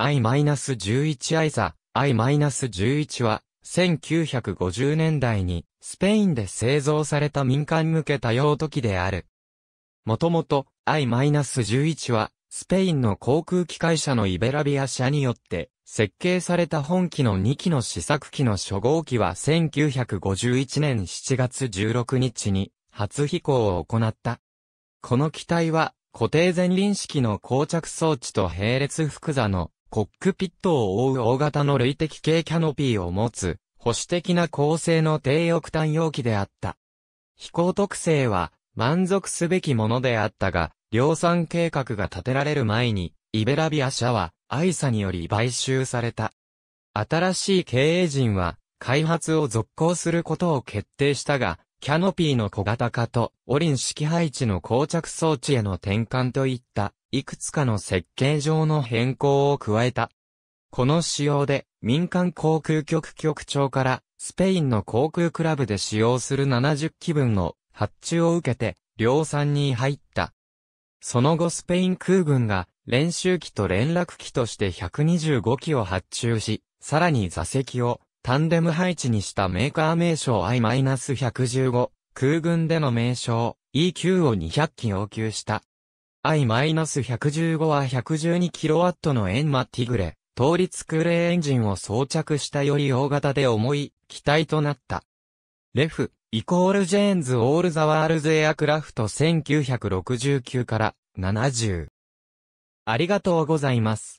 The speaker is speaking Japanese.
I-11 アイザ、I-11 は、1950年代に、スペインで製造された民間向け多用途機である。もともと、I-11 は、スペインの航空機会社のイベラビア社によって、設計された本機の2機の試作機の初号機は1951年7月16日に、初飛行を行った。この機体は、固定前輪式の膠着装置と並列複座のコックピットを覆う大型の累積系キャノピーを持つ、保守的な構成の低翼端容器であった。飛行特性は満足すべきものであったが、量産計画が立てられる前に、イベラビア社は、アイサにより買収された。新しい経営陣は、開発を続行することを決定したが、キャノピーの小型化と、オリン式配置の膠着装置への転換といった、いくつかの設計上の変更を加えた。この仕様で、民間航空局局長から、スペインの航空クラブで使用する70機分の発注を受けて、量産に入った。その後スペイン空軍が、練習機と連絡機として125機を発注し、さらに座席をタンデム配置にしたメーカー名称 I-115、空軍での名称 EQ を200機要求した。I-115 は 112kW のエンマティグレ、倒立レーエンジンを装着したより大型で重い機体となった。レフ、イコールジェーンズ・オール・ザ・ワールズ・エアクラフト1969から70。ありがとうございます。